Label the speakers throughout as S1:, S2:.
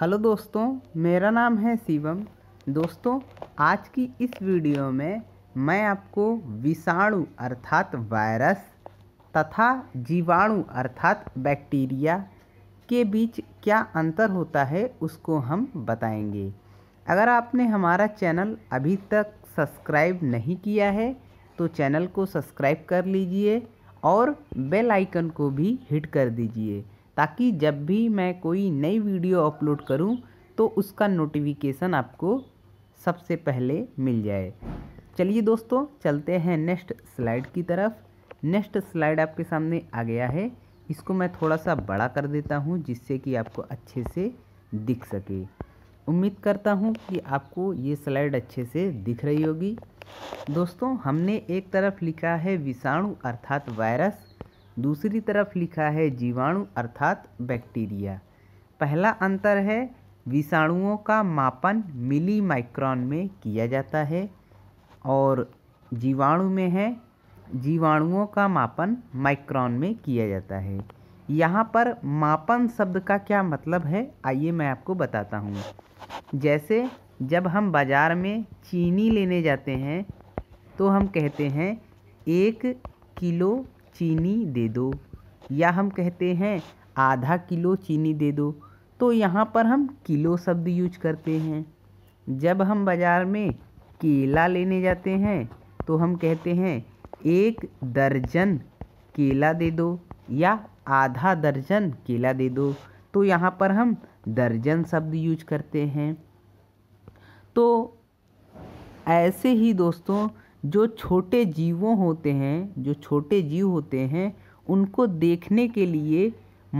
S1: hello दोस्तों मेरा नाम है शिवम दोस्तों आज की इस वीडियो में मैं आपको विषाणु अर्थात वायरस तथा जीवाणु अर्थात बैक्टीरिया के बीच क्या अंतर होता है उसको हम बताएंगे अगर आपने हमारा चैनल अभी तक सब्सक्राइब नहीं किया है तो चैनल को सब्सक्राइब कर लीजिए और बेल आइकन को भी हिट कर दीजिए ताकि जब भी मैं कोई नई वीडियो अपलोड करूं तो उसका नोटिफिकेशन आपको सबसे पहले मिल जाए चलिए दोस्तों चलते हैं नेक्स्ट स्लाइड की तरफ नेक्स्ट स्लाइड आपके सामने आ गया है इसको मैं थोड़ा सा बड़ा कर देता हूँ जिससे कि आपको अच्छे से दिख सके उम्मीद करता हूँ कि आपको ये स्लाइड अच्छे से दिख रही होगी दोस्तों हमने एक तरफ लिखा है विषाणु अर्थात वायरस दूसरी तरफ लिखा है जीवाणु अर्थात बैक्टीरिया पहला अंतर है विषाणुओं का मापन मिली माइक्रॉन में किया जाता है और जीवाणु में है जीवाणुओं का मापन माइक्रॉन में किया जाता है यहाँ पर मापन शब्द का क्या मतलब है आइए मैं आपको बताता हूँ जैसे जब हम बाज़ार में चीनी लेने जाते हैं तो हम कहते हैं एक किलो चीनी दे दो या हम कहते हैं आधा किलो चीनी दे दो तो यहाँ पर हम किलो शब्द यूज करते हैं जब हम बाज़ार में केला लेने जाते हैं तो हम कहते हैं एक दर्जन केला दे दो या आधा दर्जन केला दे दो तो यहाँ पर हम दर्जन शब्द यूज करते हैं तो ऐसे ही दोस्तों जो छोटे जीवों होते हैं जो छोटे जीव होते हैं उनको देखने के लिए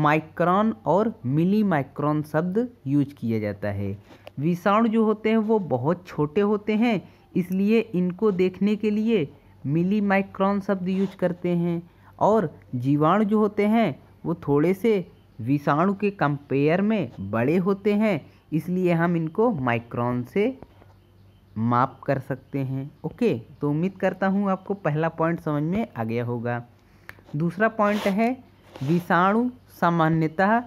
S1: माइक्रॉन और मिली माइक्रॉन शब्द यूज किया जाता है विषाणु जो होते हैं वो बहुत छोटे होते हैं इसलिए इनको देखने के लिए मिली माइक्रॉन शब्द यूज करते हैं और जीवाणु जो होते हैं वो थोड़े से विषाणु के कंपेयर में बड़े होते हैं इसलिए हम इनको माइक्रॉन से माप कर सकते हैं ओके तो उम्मीद करता हूँ आपको पहला पॉइंट समझ में आ गया होगा दूसरा पॉइंट है विषाणु सामान्यतः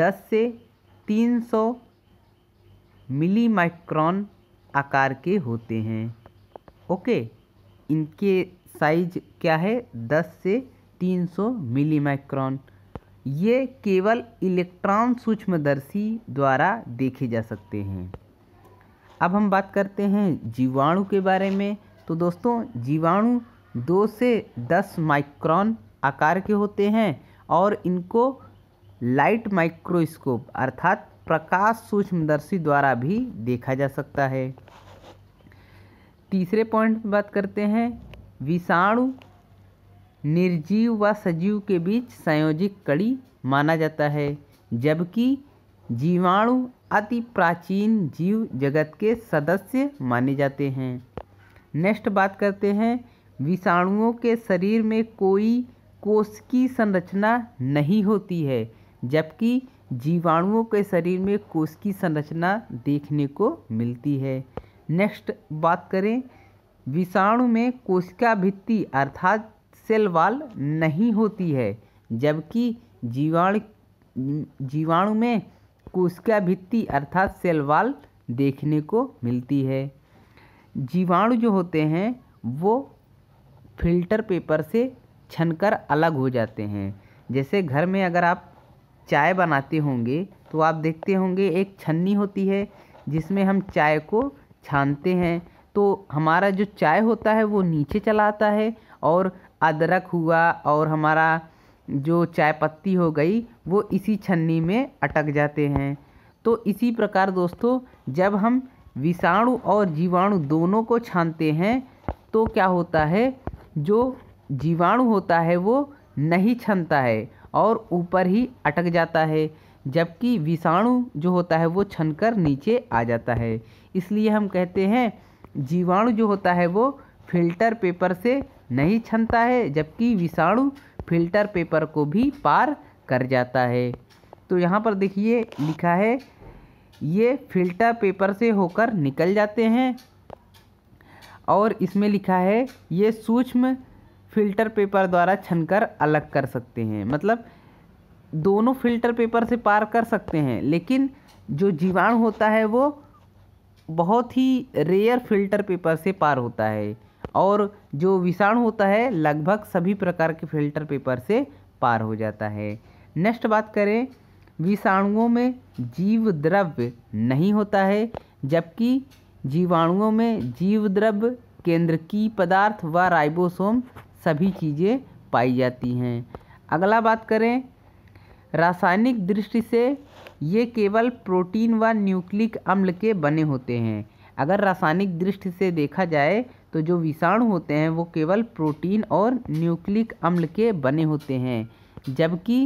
S1: 10 से 300 मिली माइक्रॉन आकार के होते हैं ओके इनके साइज क्या है 10 से 300 मिली माइक्रॉन ये केवल इलेक्ट्रॉन सूक्ष्मदर्शी द्वारा देखे जा सकते हैं अब हम बात करते हैं जीवाणु के बारे में तो दोस्तों जीवाणु दो से दस माइक्रोन आकार के होते हैं और इनको लाइट माइक्रोस्कोप अर्थात प्रकाश सूक्ष्मदर्शी द्वारा भी देखा जा सकता है तीसरे पॉइंट बात करते हैं विषाणु निर्जीव व सजीव के बीच संयोजित कड़ी माना जाता है जबकि जीवाणु अति प्राचीन जीव जगत के सदस्य माने जाते हैं नेक्स्ट बात करते हैं विषाणुओं के शरीर में कोई की संरचना नहीं होती है जबकि जीवाणुओं के शरीर में कोष की संरचना देखने को मिलती है नेक्स्ट बात करें विषाणु में कोशिका भित्ति अर्थात सेल वाल नहीं होती है जबकि जीवाणु जीवाणु में भित्ति अर्थात सेल वाल देखने को मिलती है जीवाणु जो होते हैं वो फिल्टर पेपर से छनकर अलग हो जाते हैं जैसे घर में अगर आप चाय बनाते होंगे तो आप देखते होंगे एक छन्नी होती है जिसमें हम चाय को छानते हैं तो हमारा जो चाय होता है वो नीचे चला आता है और अदरक हुआ और हमारा जो चाय पत्ती हो गई वो इसी छन्नी में अटक जाते हैं तो इसी प्रकार दोस्तों जब हम विषाणु और जीवाणु दोनों को छानते हैं तो क्या होता है जो जीवाणु होता है वो नहीं छनता है और ऊपर ही अटक जाता है जबकि विषाणु जो होता है वो छनकर नीचे आ जाता है इसलिए हम कहते हैं जीवाणु जो होता है वो फिल्टर पेपर से नहीं छनता है जबकि विषाणु फिल्टर पेपर को भी पार कर जाता है तो यहाँ पर देखिए लिखा है ये फिल्टर पेपर से होकर निकल जाते हैं और इसमें लिखा है ये सूक्ष्म फिल्टर पेपर द्वारा छनकर अलग कर सकते हैं मतलब दोनों फिल्टर पेपर से पार कर सकते हैं लेकिन जो जीवाणु होता है वो बहुत ही रेयर फिल्टर पेपर से पार होता है और जो विषाणु होता है लगभग सभी प्रकार के फिल्टर पेपर से पार हो जाता है नेक्स्ट बात करें विषाणुओं में जीव द्रव्य नहीं होता है जबकि जीवाणुओं में जीव द्रव्य केंद्र की पदार्थ व राइबोसोम सभी चीज़ें पाई जाती हैं अगला बात करें रासायनिक दृष्टि से ये केवल प्रोटीन व न्यूक्लिक अम्ल के बने होते हैं अगर रासायनिक दृष्टि से देखा जाए तो जो विषाणु होते हैं वो केवल प्रोटीन और न्यूक्लिक अम्ल के बने होते हैं जबकि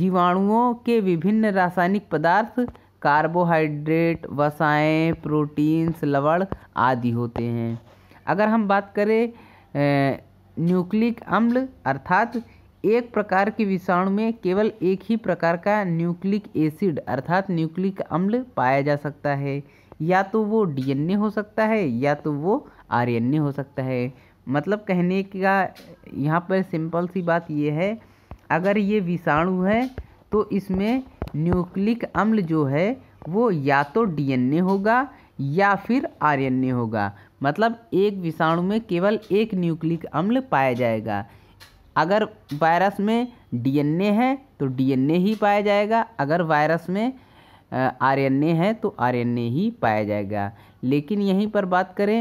S1: जीवाणुओं के विभिन्न रासायनिक पदार्थ कार्बोहाइड्रेट वसाएँ प्रोटीन्स लवण आदि होते हैं अगर हम बात करें न्यूक्लिक अम्ल अर्थात एक प्रकार के विषाणु में केवल एक ही प्रकार का न्यूक्लिक एसिड अर्थात न्यूक्लिक अम्ल पाया जा सकता है या तो वो डीएनए हो सकता है या तो वो आरएनए हो सकता है मतलब कहने का यहाँ पर सिंपल सी बात ये है अगर ये विषाणु है तो इसमें न्यूक्लिक अम्ल जो है वो या तो डीएनए होगा या फिर आरएनए होगा मतलब एक विषाणु में केवल एक न्यूक्लिक अम्ल पाया जाएगा अगर वायरस में डीएनए है तो डीएनए ही पाया जाएगा अगर वायरस में आरएनए है तो आरएनए ही पाया जाएगा लेकिन यहीं पर बात करें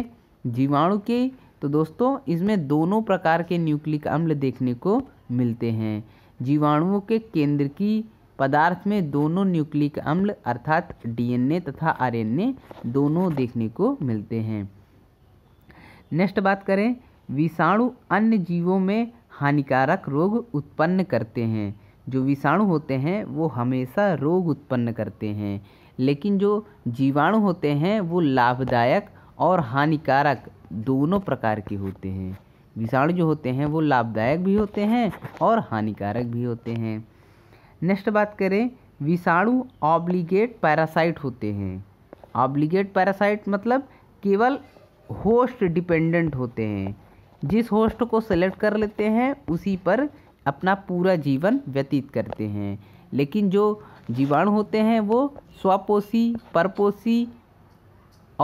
S1: जीवाणु की तो दोस्तों इसमें दोनों प्रकार के न्यूक्लिक अम्ल देखने को मिलते हैं जीवाणुओं के केंद्र की पदार्थ में दोनों न्यूक्लिक अम्ल अर्थात डीएनए तथा आरएनए दोनों देखने को मिलते हैं नेक्स्ट बात करें विषाणु अन्य जीवों में हानिकारक रोग उत्पन्न करते हैं जो विषाणु होते हैं वो हमेशा रोग उत्पन्न करते हैं लेकिन जो जीवाणु होते हैं वो लाभदायक और हानिकारक दोनों प्रकार के होते हैं विषाणु जो होते हैं वो लाभदायक भी होते हैं और हानिकारक भी होते हैं नेक्स्ट बात करें विषाणु ऑब्लिगेट पैरासाइट होते हैं ऑब्लिगेट पैरासाइट मतलब केवल होस्ट डिपेंडेंट होते हैं जिस होस्ट को सेलेक्ट कर लेते हैं उसी पर अपना पूरा जीवन व्यतीत करते हैं लेकिन जो जीवाणु होते हैं वो स्वपोषी परपोषी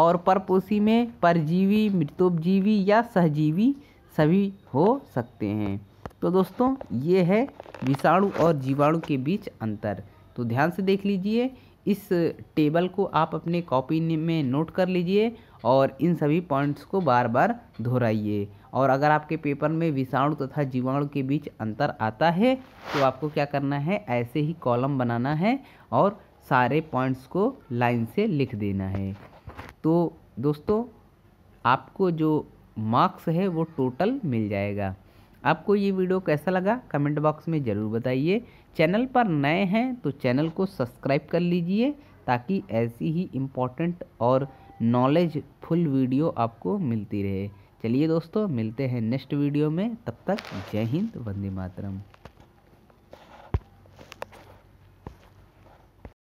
S1: और परपोषी में परजीवी मृतोपजीवी या सहजीवी सभी हो सकते हैं तो दोस्तों ये है विषाणु और जीवाणु के बीच अंतर तो ध्यान से देख लीजिए इस टेबल को आप अपने कॉपी में नोट कर लीजिए और इन सभी पॉइंट्स को बार बार दोहराइए और अगर आपके पेपर में विषाणु तथा जीवाणु के बीच अंतर आता है तो आपको क्या करना है ऐसे ही कॉलम बनाना है और सारे पॉइंट्स को लाइन से लिख देना है तो दोस्तों आपको जो मार्क्स है वो टोटल मिल जाएगा आपको ये वीडियो कैसा लगा कमेंट बॉक्स में ज़रूर बताइए चैनल पर नए हैं तो चैनल को सब्सक्राइब कर लीजिए ताकि ऐसी ही इम्पॉर्टेंट और नॉलेजफुल वीडियो आपको मिलती रहे चलिए दोस्तों मिलते हैं नेक्स्ट वीडियो में तब तक जय हिंद वंदे मातरम